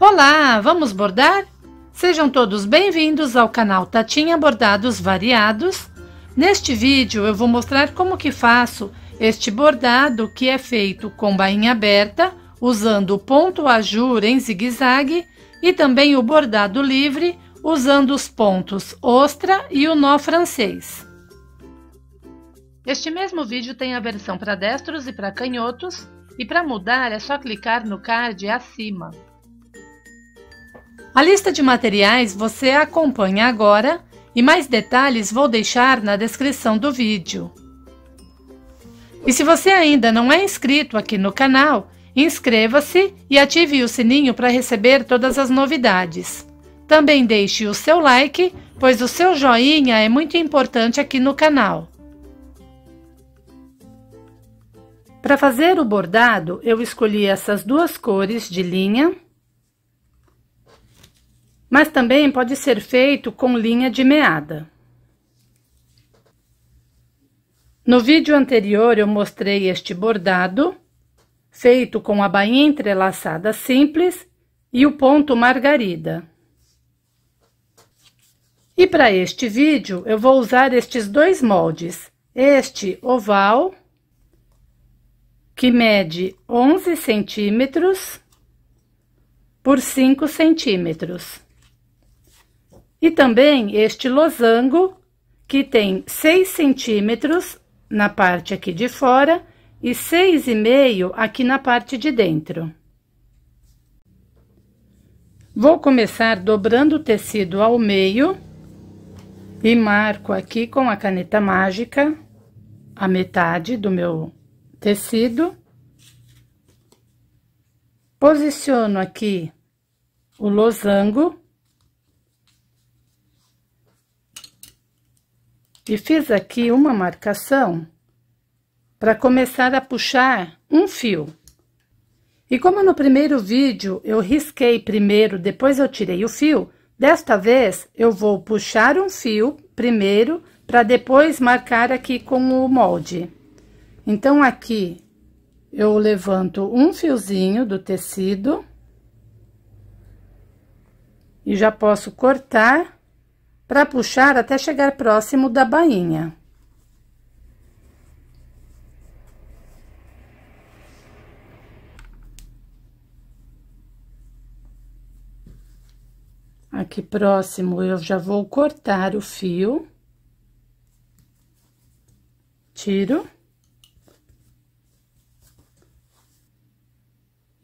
Olá, vamos bordar? Sejam todos bem-vindos ao canal Tatinha Bordados Variados. Neste vídeo eu vou mostrar como que faço este bordado que é feito com bainha aberta, usando o ponto ajur em zigue-zague e também o bordado livre, usando os pontos ostra e o nó francês. Este mesmo vídeo tem a versão para destros e para canhotos, e para mudar é só clicar no card acima. A lista de materiais você acompanha agora e mais detalhes vou deixar na descrição do vídeo. E se você ainda não é inscrito aqui no canal, inscreva-se e ative o sininho para receber todas as novidades. Também deixe o seu like, pois o seu joinha é muito importante aqui no canal. Para fazer o bordado, eu escolhi essas duas cores de linha mas também pode ser feito com linha de meada. No vídeo anterior eu mostrei este bordado, feito com a bainha entrelaçada simples e o ponto margarida. E para este vídeo, eu vou usar estes dois moldes. Este oval, que mede 11 centímetros por 5 centímetros. E também este losango, que tem 6 centímetros na parte aqui de fora e 6,5 aqui na parte de dentro. Vou começar dobrando o tecido ao meio e marco aqui com a caneta mágica a metade do meu tecido. Posiciono aqui o losango E fiz aqui uma marcação para começar a puxar um fio. E como no primeiro vídeo eu risquei primeiro, depois eu tirei o fio, desta vez eu vou puxar um fio primeiro para depois marcar aqui com o molde. Então, aqui eu levanto um fiozinho do tecido e já posso cortar para puxar até chegar próximo da bainha. Aqui próximo, eu já vou cortar o fio. Tiro.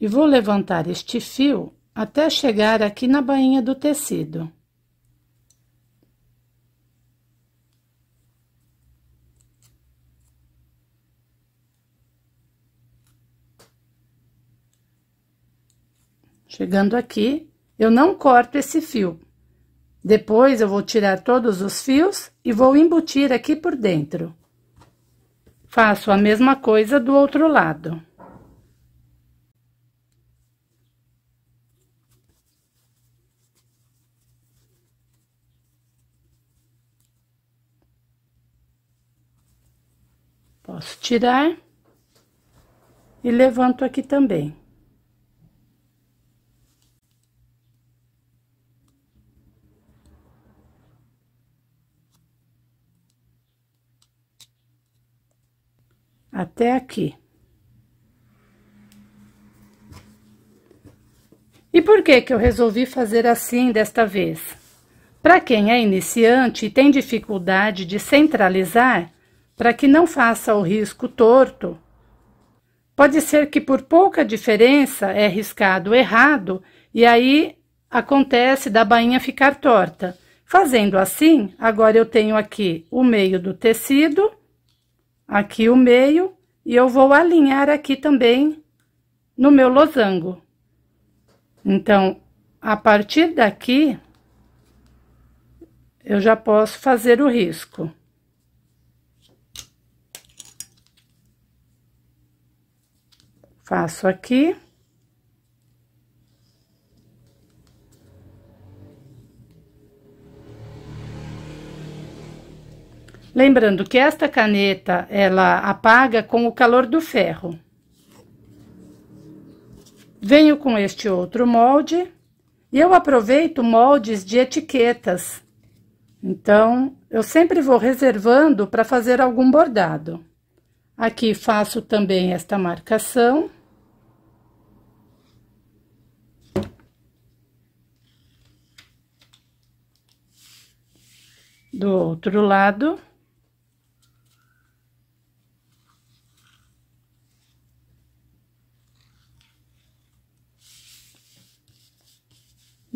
E vou levantar este fio até chegar aqui na bainha do tecido. Chegando aqui, eu não corto esse fio. Depois, eu vou tirar todos os fios e vou embutir aqui por dentro. Faço a mesma coisa do outro lado. Posso tirar e levanto aqui também. até aqui. E por que que eu resolvi fazer assim desta vez? Para quem é iniciante e tem dificuldade de centralizar, para que não faça o risco torto, pode ser que por pouca diferença é riscado errado e aí acontece da bainha ficar torta. Fazendo assim, agora eu tenho aqui o meio do tecido aqui o meio, e eu vou alinhar aqui também no meu losango. Então, a partir daqui, eu já posso fazer o risco. Faço aqui. Lembrando que esta caneta, ela apaga com o calor do ferro. Venho com este outro molde e eu aproveito moldes de etiquetas. Então, eu sempre vou reservando para fazer algum bordado. Aqui faço também esta marcação. Do outro lado.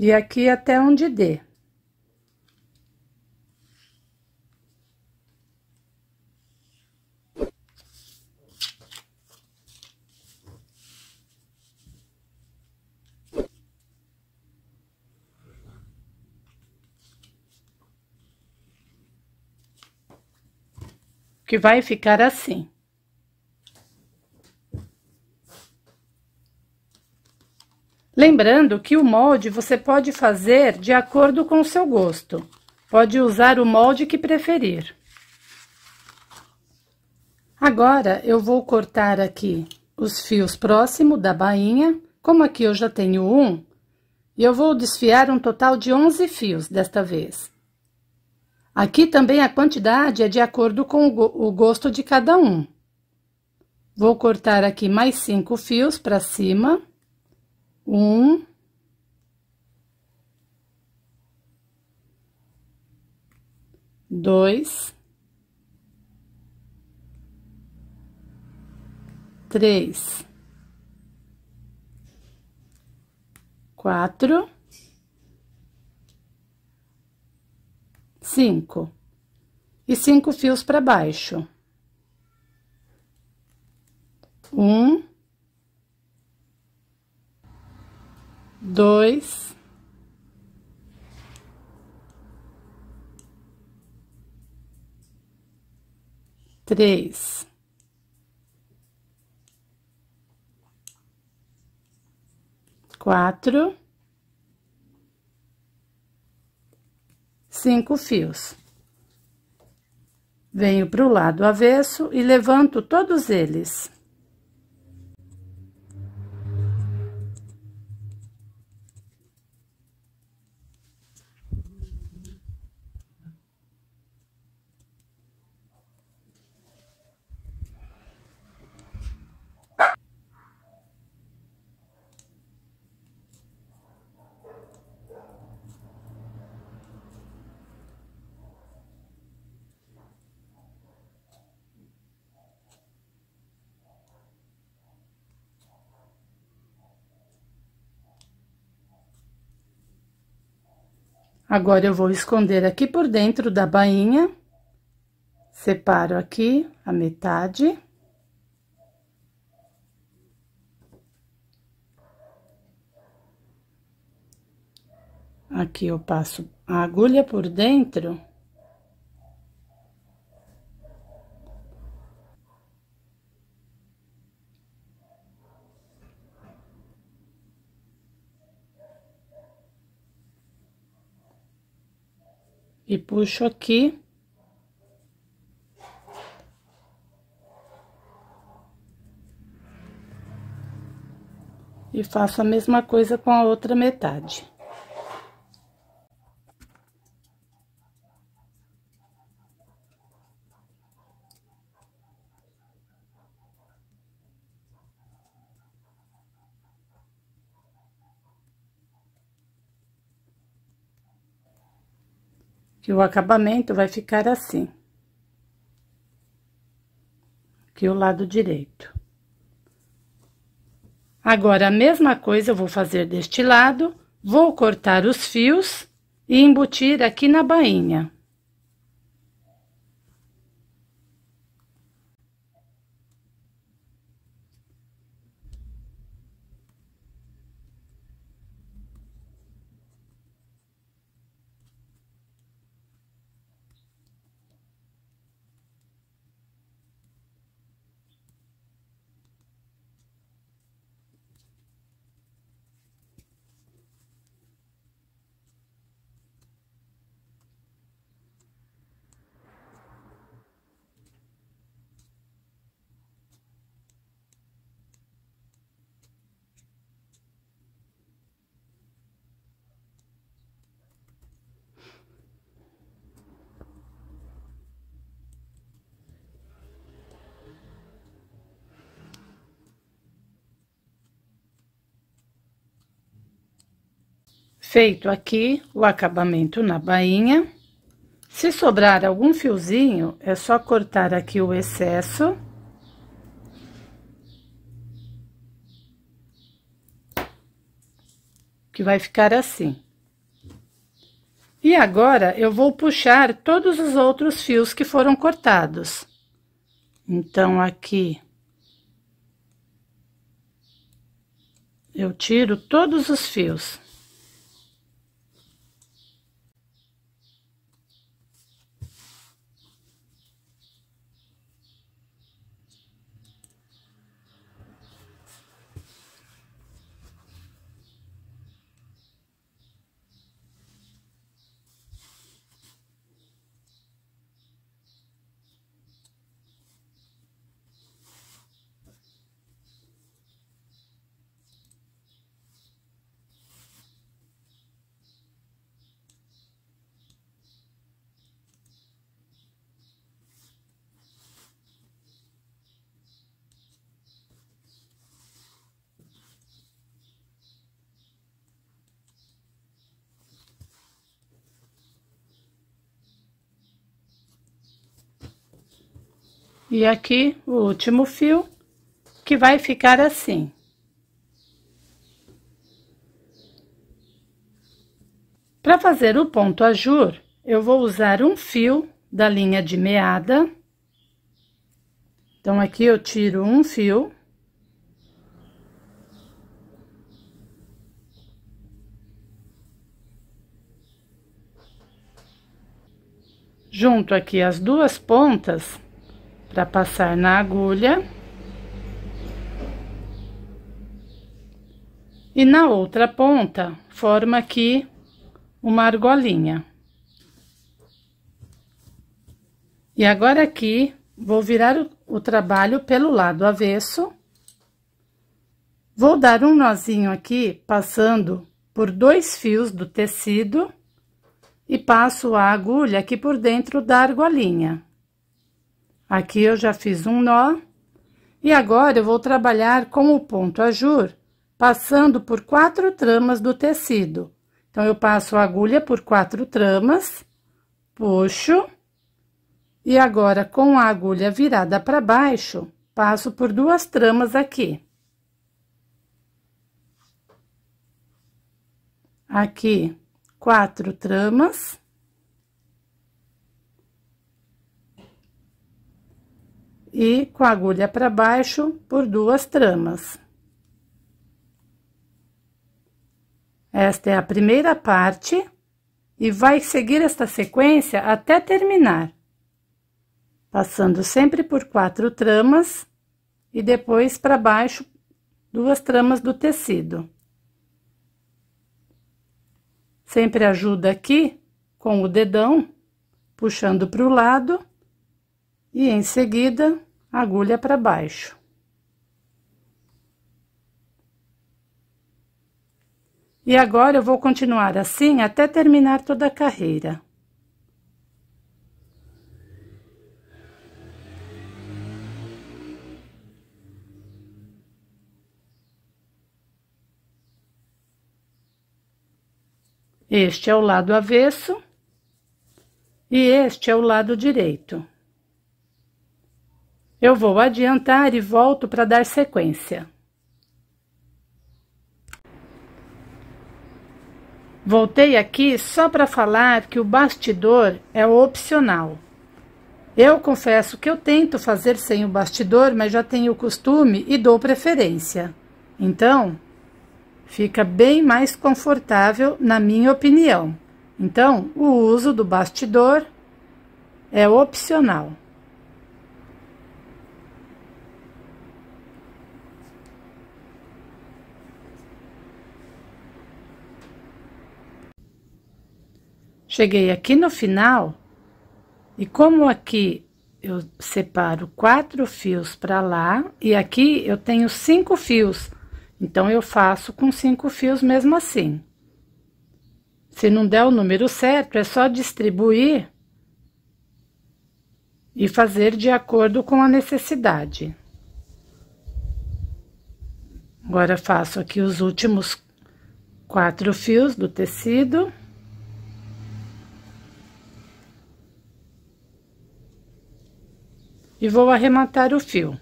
E aqui até onde dê. que vai ficar assim. Lembrando que o molde você pode fazer de acordo com o seu gosto. Pode usar o molde que preferir. Agora, eu vou cortar aqui os fios próximo da bainha. Como aqui eu já tenho um, eu vou desfiar um total de 11 fios desta vez. Aqui também a quantidade é de acordo com o gosto de cada um. Vou cortar aqui mais cinco fios para cima um, dois, três, quatro, cinco, e cinco fios para baixo. Um, dois, três, quatro, cinco fios. Venho para o lado avesso e levanto todos eles. Agora, eu vou esconder aqui por dentro da bainha. Separo aqui a metade. Aqui eu passo a agulha por dentro. e puxo aqui. E faço a mesma coisa com a outra metade. que o acabamento vai ficar assim. Aqui o lado direito. Agora, a mesma coisa eu vou fazer deste lado, vou cortar os fios e embutir aqui na bainha. Feito aqui o acabamento na bainha. Se sobrar algum fiozinho, é só cortar aqui o excesso. Que vai ficar assim. E agora, eu vou puxar todos os outros fios que foram cortados. Então, aqui... Eu tiro todos os fios. E aqui o último fio, que vai ficar assim. Para fazer o ponto ajur, eu vou usar um fio da linha de meada. Então, aqui eu tiro um fio. Junto aqui as duas pontas para passar na agulha. E na outra ponta, forma aqui uma argolinha. E agora aqui, vou virar o, trabalho pelo lado avesso. Vou dar um nozinho aqui, passando por dois fios do tecido e passo a agulha aqui por dentro da argolinha. Aqui eu já fiz um nó. E agora, eu vou trabalhar com o ponto ajur, passando por quatro tramas do tecido. Então, eu passo a agulha por quatro tramas, puxo. E agora, com a agulha virada para baixo, passo por duas tramas aqui. Aqui, quatro tramas. e com a agulha para baixo por duas tramas. Esta é a primeira parte e vai seguir esta sequência até terminar, passando sempre por quatro tramas e depois para baixo duas tramas do tecido. Sempre ajuda aqui com o dedão, puxando para o lado e em seguida, agulha para baixo. E agora, eu vou continuar assim até terminar toda a carreira. Este é o lado avesso e este é o lado direito. Eu vou adiantar e volto para dar sequência. Voltei aqui só para falar que o bastidor é opcional. Eu confesso que eu tento fazer sem o bastidor, mas já tenho o costume e dou preferência. Então, fica bem mais confortável, na minha opinião. Então, o uso do bastidor é opcional. Cheguei aqui no final, e como aqui eu separo quatro fios para lá, e aqui eu tenho cinco fios, então eu faço com cinco fios mesmo assim. Se não der o número certo, é só distribuir e fazer de acordo com a necessidade. Agora, faço aqui os últimos quatro fios do tecido. e vou arrematar o fio.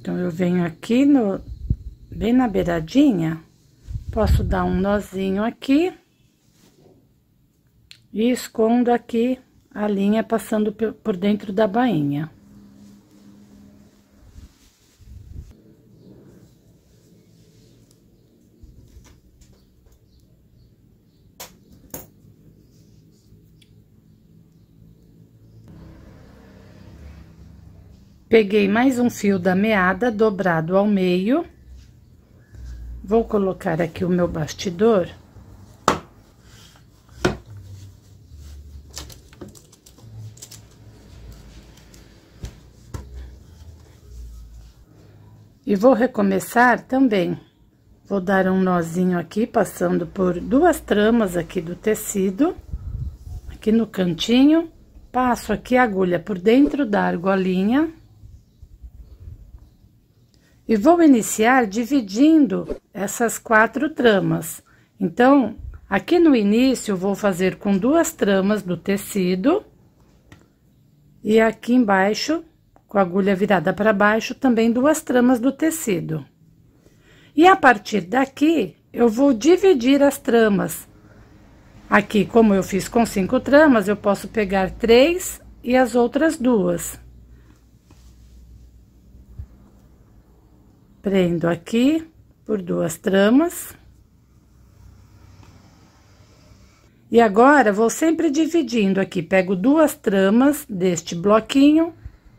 Então, eu venho aqui no, bem na beiradinha, posso dar um nozinho aqui e escondo aqui a linha passando por dentro da bainha. Peguei mais um fio da meada dobrado ao meio. Vou colocar aqui o meu bastidor. E vou recomeçar também. Vou dar um nozinho aqui, passando por duas tramas aqui do tecido, aqui no cantinho. Passo aqui a agulha por dentro da argolinha. E vou iniciar dividindo essas quatro tramas. Então, aqui no início, vou fazer com duas tramas do tecido. E aqui embaixo, com a agulha virada para baixo, também duas tramas do tecido. E a partir daqui, eu vou dividir as tramas. Aqui, como eu fiz com cinco tramas, eu posso pegar três e as outras duas. Prendo aqui por duas tramas. E agora, vou sempre dividindo aqui, pego duas tramas deste bloquinho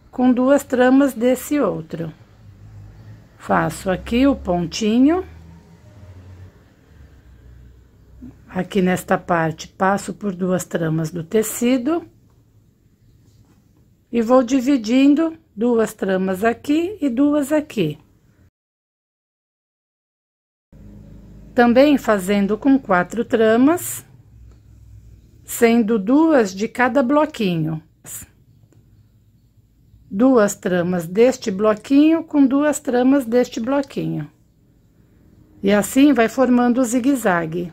com duas tramas desse outro. Faço aqui o pontinho. Aqui nesta parte, passo por duas tramas do tecido. E vou dividindo duas tramas aqui e duas aqui. também fazendo com quatro tramas, sendo duas de cada bloquinho. Duas tramas deste bloquinho com duas tramas deste bloquinho. E assim vai formando o zigue-zague.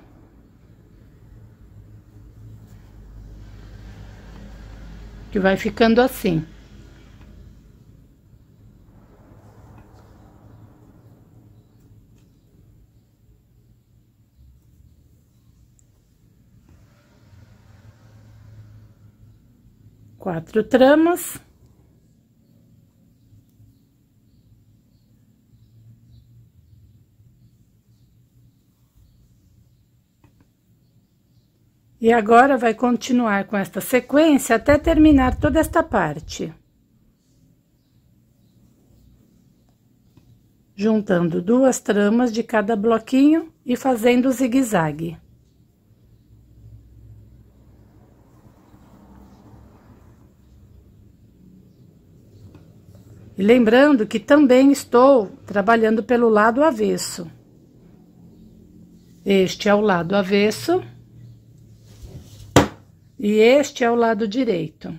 Que vai ficando assim. quatro tramas. E agora, vai continuar com esta sequência até terminar toda esta parte. Juntando duas tramas de cada bloquinho e fazendo o zigue-zague. E lembrando que também estou trabalhando pelo lado avesso. Este é o lado avesso. E este é o lado direito.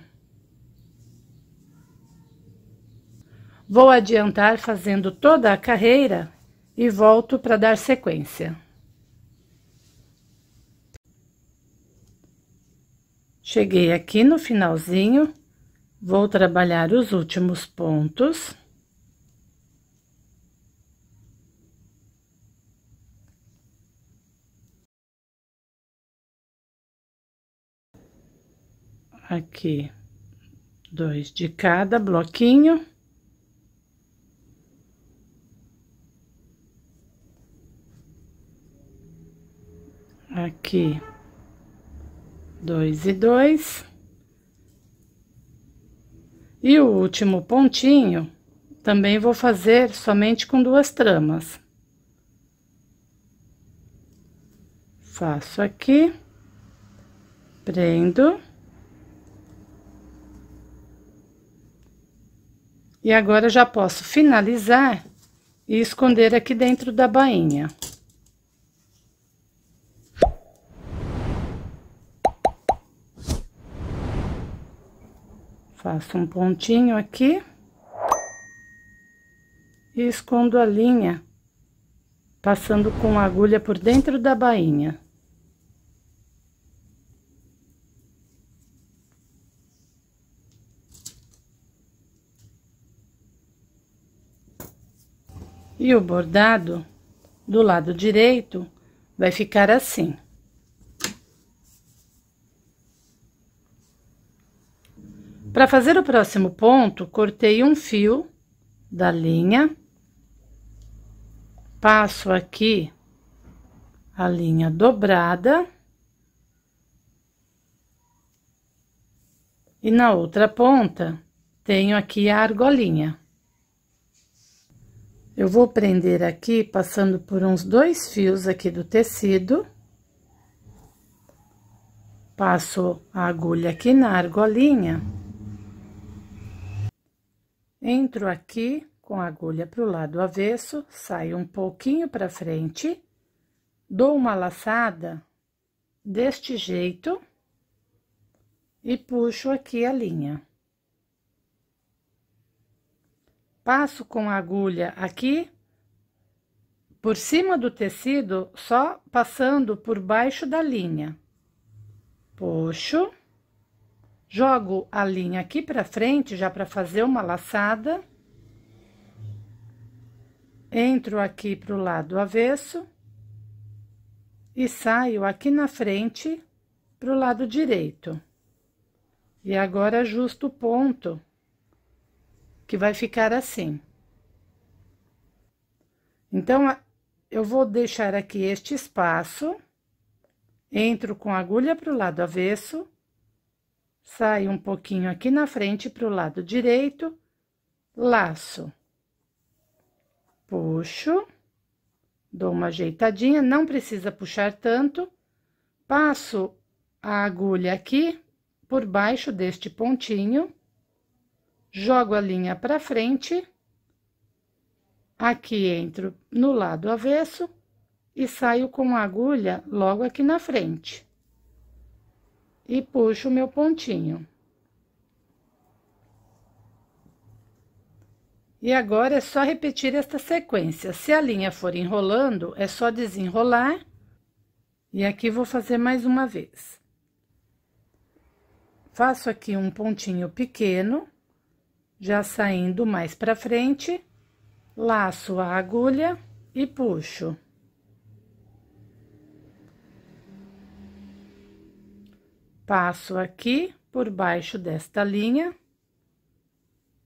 Vou adiantar fazendo toda a carreira e volto para dar sequência. Cheguei aqui no finalzinho Vou trabalhar os últimos pontos. Aqui, dois de cada bloquinho. Aqui, dois e dois. E o último pontinho, também vou fazer somente com duas tramas. Faço aqui, prendo. E agora, já posso finalizar e esconder aqui dentro da bainha. Faço um pontinho aqui. E escondo a linha, passando com a agulha por dentro da bainha. E o bordado do lado direito vai ficar assim. Para fazer o próximo ponto, cortei um fio da linha, passo aqui a linha dobrada. E na outra ponta, tenho aqui a argolinha. Eu vou prender aqui, passando por uns dois fios aqui do tecido. Passo a agulha aqui na argolinha. Entro aqui com a agulha para o lado avesso, saio um pouquinho para frente, dou uma laçada deste jeito e puxo aqui a linha. Passo com a agulha aqui por cima do tecido, só passando por baixo da linha. Puxo. Jogo a linha aqui pra frente, já pra fazer uma laçada. Entro aqui pro lado avesso. E saio aqui na frente pro lado direito. E agora, ajusto o ponto, que vai ficar assim. Então, eu vou deixar aqui este espaço, entro com a agulha para o lado avesso, saio um pouquinho aqui na frente para o lado direito, laço, puxo, dou uma ajeitadinha, não precisa puxar tanto, passo a agulha aqui por baixo deste pontinho, jogo a linha para frente, aqui entro no lado avesso e saio com a agulha logo aqui na frente e puxo o meu pontinho. E agora é só repetir esta sequência. Se a linha for enrolando, é só desenrolar. E aqui vou fazer mais uma vez. Faço aqui um pontinho pequeno, já saindo mais para frente, laço a agulha e puxo. passo aqui por baixo desta linha,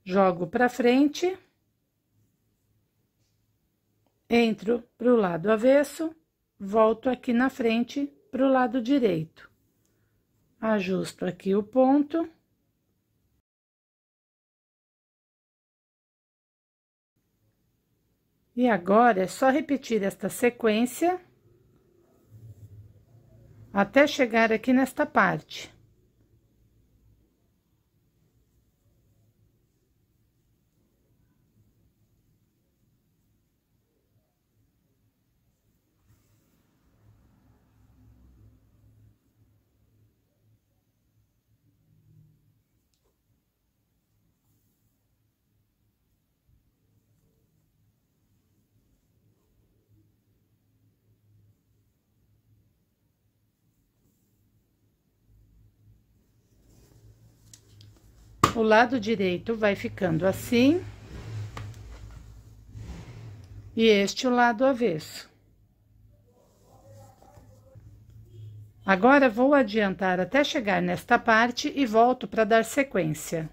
jogo para frente, entro para o lado avesso, volto aqui na frente para o lado direito, ajusto aqui o ponto. E agora é só repetir esta sequência até chegar aqui nesta parte. O lado direito vai ficando assim. E este o lado avesso. Agora, vou adiantar até chegar nesta parte e volto para dar sequência.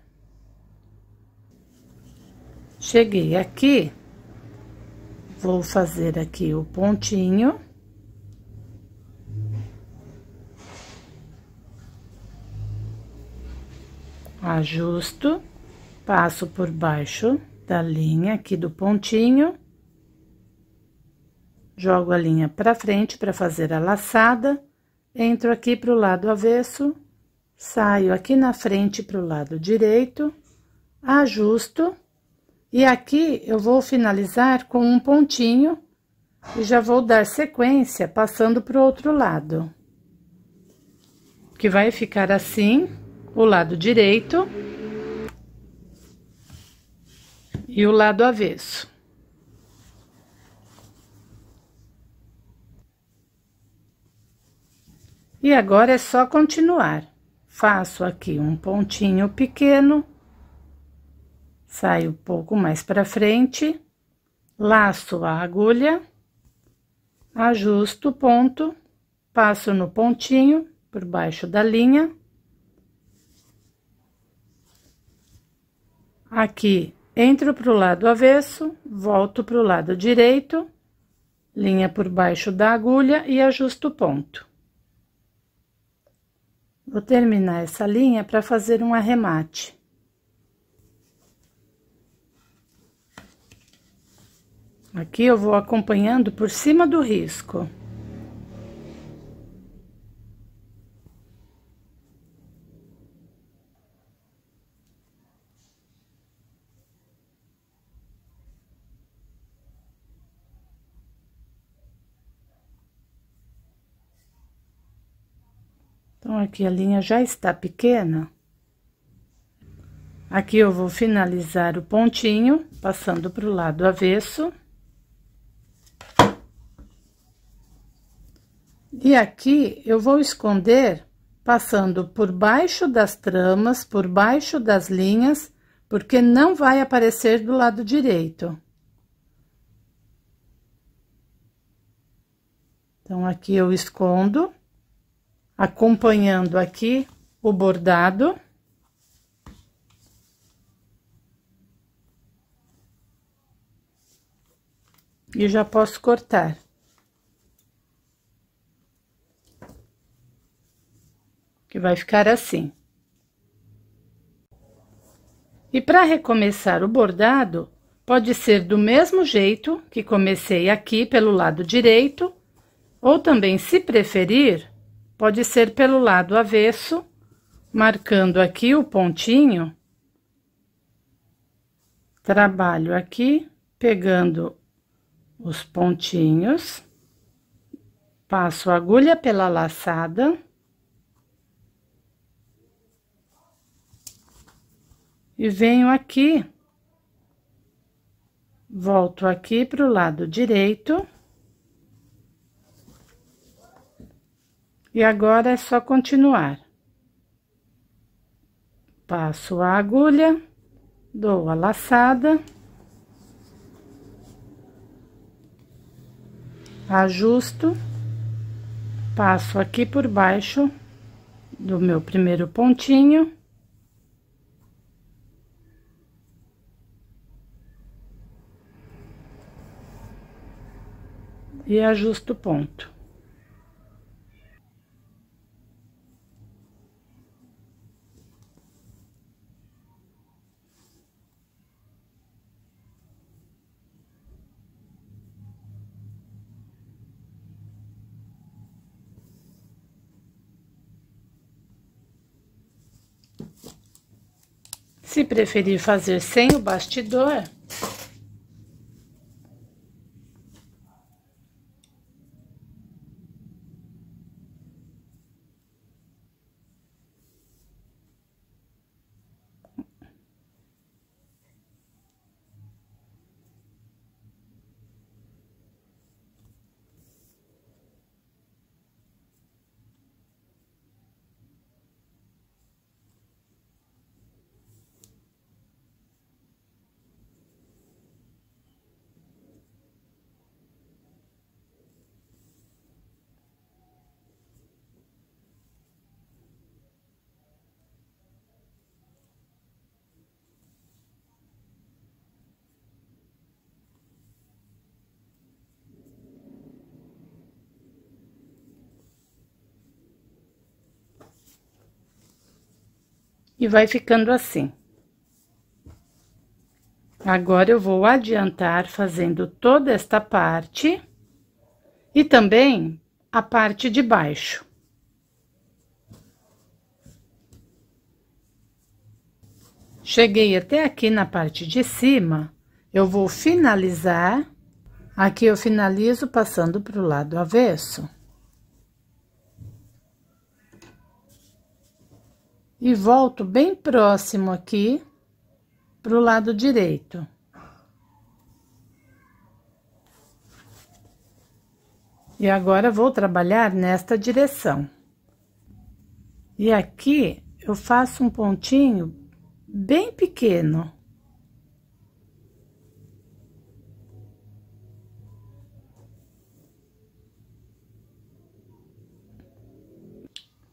Cheguei aqui, vou fazer aqui o pontinho. ajusto, passo por baixo da linha aqui do pontinho, jogo a linha para frente para fazer a laçada, entro aqui para o lado avesso, saio aqui na frente para o lado direito, ajusto, e aqui eu vou finalizar com um pontinho e já vou dar sequência passando para o outro lado. Que vai ficar assim o lado direito e o lado avesso. E agora é só continuar. Faço aqui um pontinho pequeno, saio um pouco mais para frente, laço a agulha, ajusto o ponto, passo no pontinho por baixo da linha Aqui, entro para o lado avesso, volto para o lado direito, linha por baixo da agulha e ajusto o ponto. Vou terminar essa linha para fazer um arremate. Aqui eu vou acompanhando por cima do risco. aqui a linha já está pequena. Aqui eu vou finalizar o pontinho, passando para o lado avesso. E aqui eu vou esconder passando por baixo das tramas, por baixo das linhas, porque não vai aparecer do lado direito. Então, aqui eu escondo acompanhando aqui o bordado. E já posso cortar. Que vai ficar assim. E para recomeçar o bordado, pode ser do mesmo jeito que comecei aqui pelo lado direito, ou também, se preferir, pode ser pelo lado avesso, marcando aqui o pontinho. Trabalho aqui, pegando os pontinhos, passo a agulha pela laçada. E venho aqui, volto aqui para o lado direito. E agora é só continuar. Passo a agulha, dou a laçada. Ajusto. Passo aqui por baixo do meu primeiro pontinho. E ajusto o ponto. Se preferir fazer sem o bastidor, e vai ficando assim. Agora, eu vou adiantar fazendo toda esta parte e também a parte de baixo. Cheguei até aqui na parte de cima, eu vou finalizar. Aqui eu finalizo passando para o lado avesso. e volto bem próximo aqui para o lado direito. E agora vou trabalhar nesta direção. E aqui eu faço um pontinho bem pequeno.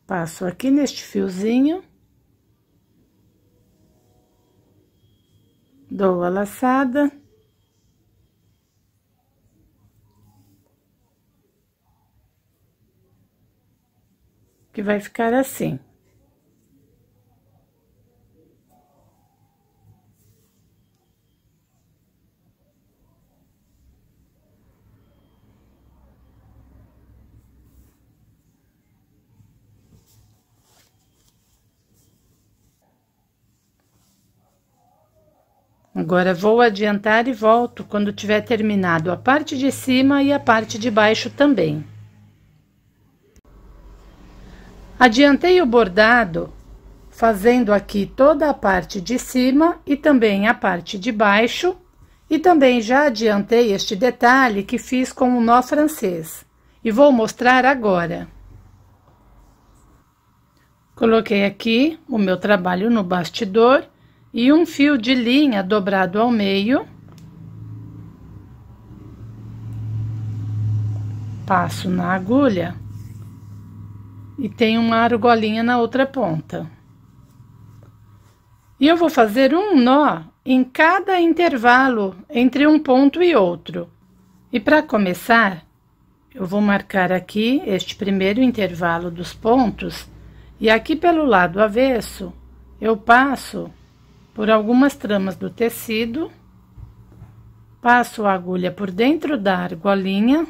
Passo aqui neste fiozinho. dou a laçada. Que vai ficar assim. Agora vou adiantar e volto quando tiver terminado a parte de cima e a parte de baixo também. Adiantei o bordado fazendo aqui toda a parte de cima e também a parte de baixo. E também já adiantei este detalhe que fiz com o nó francês. E vou mostrar agora. Coloquei aqui o meu trabalho no bastidor e um fio de linha dobrado ao meio. Passo na agulha e tenho uma argolinha na outra ponta. E eu vou fazer um nó em cada intervalo entre um ponto e outro. E para começar, eu vou marcar aqui este primeiro intervalo dos pontos e aqui pelo lado avesso eu passo por algumas tramas do tecido, passo a agulha por dentro da argolinha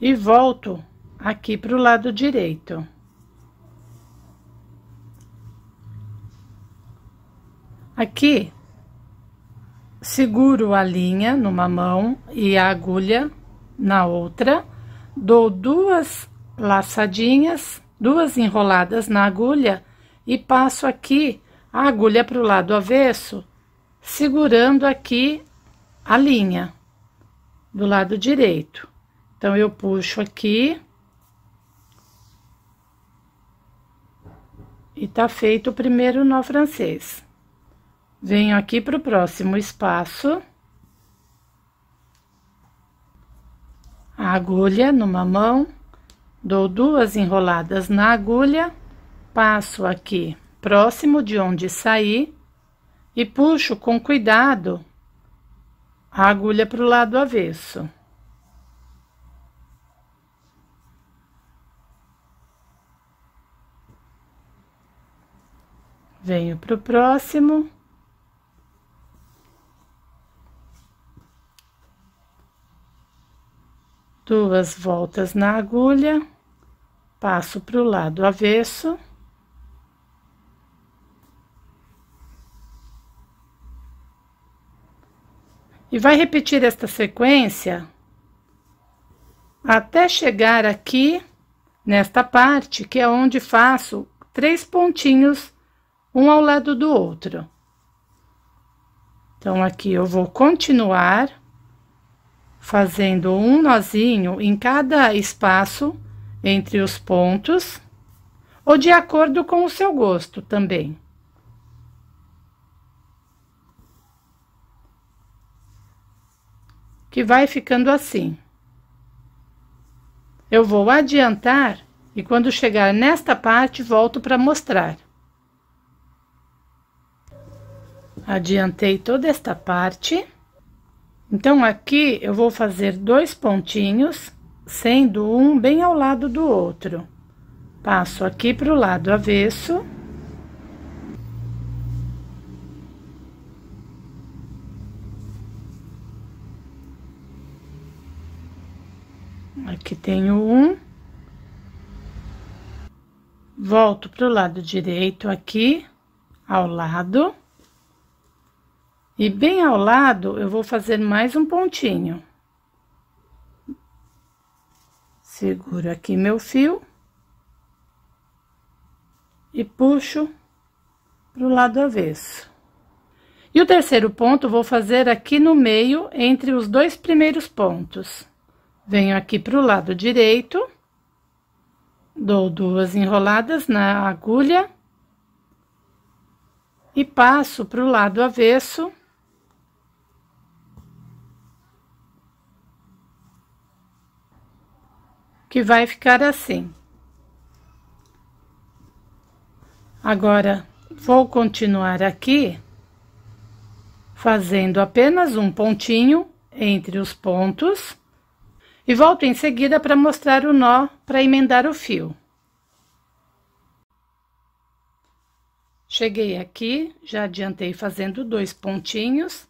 e volto aqui para o lado direito. Aqui, seguro a linha numa mão e a agulha na outra, dou duas laçadinhas, duas enroladas na agulha e passo aqui a agulha para o lado avesso, segurando aqui a linha do lado direito. Então, eu puxo aqui. E tá feito o primeiro nó francês. Venho aqui para o próximo espaço. A agulha numa mão, dou duas enroladas na agulha Passo aqui próximo de onde saí e puxo com cuidado a agulha para o lado avesso. Venho para o próximo. Duas voltas na agulha, passo para o lado avesso. E vai repetir esta sequência até chegar aqui nesta parte, que é onde faço três pontinhos, um ao lado do outro. Então, aqui eu vou continuar fazendo um nozinho em cada espaço entre os pontos, ou de acordo com o seu gosto também. que vai ficando assim. Eu vou adiantar e quando chegar nesta parte, volto para mostrar. Adiantei toda esta parte. Então, aqui eu vou fazer dois pontinhos, sendo um bem ao lado do outro. Passo aqui para o lado avesso. Aqui tenho um. Volto pro lado direito aqui, ao lado. E bem ao lado, eu vou fazer mais um pontinho. Seguro aqui meu fio. E puxo pro lado avesso. E o terceiro ponto, vou fazer aqui no meio, entre os dois primeiros pontos. Venho aqui para o lado direito, dou duas enroladas na agulha e passo para o lado avesso. Que vai ficar assim. Agora, vou continuar aqui fazendo apenas um pontinho entre os pontos e volto em seguida para mostrar o nó para emendar o fio. Cheguei aqui, já adiantei fazendo dois pontinhos.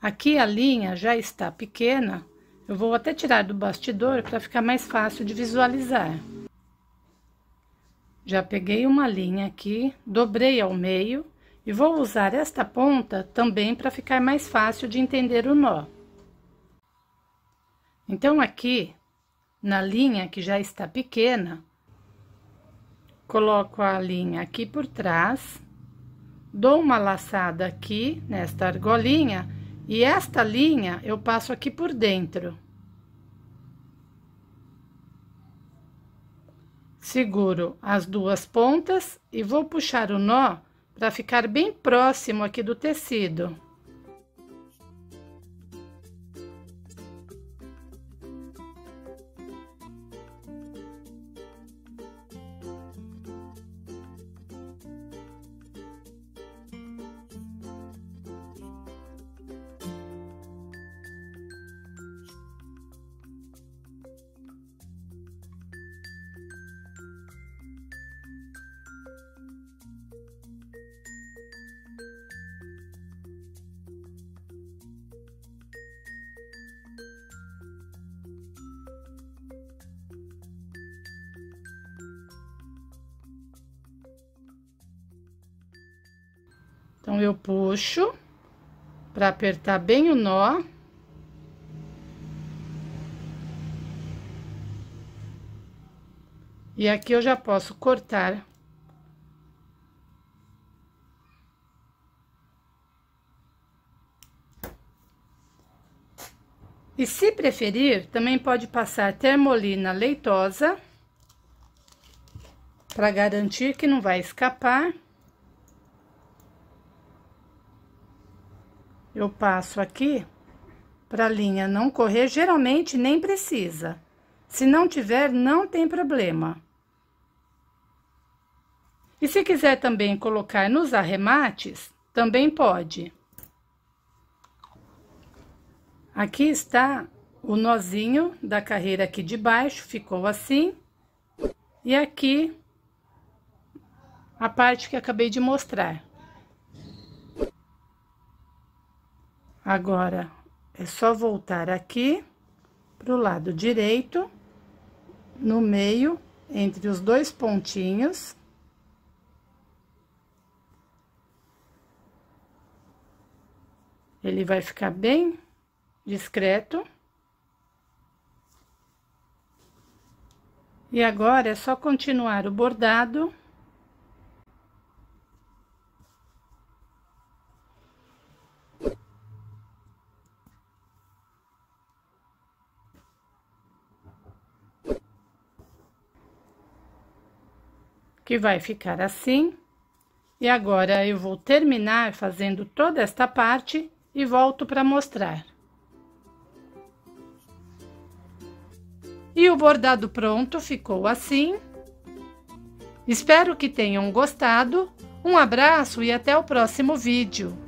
Aqui a linha já está pequena, eu vou até tirar do bastidor para ficar mais fácil de visualizar. Já peguei uma linha aqui, dobrei ao meio e vou usar esta ponta também para ficar mais fácil de entender o nó. Então, aqui, na linha que já está pequena, coloco a linha aqui por trás, dou uma laçada aqui nesta argolinha, e esta linha eu passo aqui por dentro. Seguro as duas pontas e vou puxar o nó para ficar bem próximo aqui do tecido. puxo para apertar bem o nó. E aqui eu já posso cortar. E se preferir, também pode passar termolina leitosa para garantir que não vai escapar. Eu passo aqui para a linha não correr, geralmente nem precisa. Se não tiver, não tem problema. E se quiser também colocar nos arremates, também pode. Aqui está o nozinho da carreira aqui de baixo, ficou assim. E aqui, a parte que acabei de mostrar. Agora, é só voltar aqui pro lado direito, no meio, entre os dois pontinhos. Ele vai ficar bem discreto. E agora, é só continuar o bordado... que vai ficar assim. E agora, eu vou terminar fazendo toda esta parte e volto para mostrar. E o bordado pronto ficou assim. Espero que tenham gostado. Um abraço e até o próximo vídeo.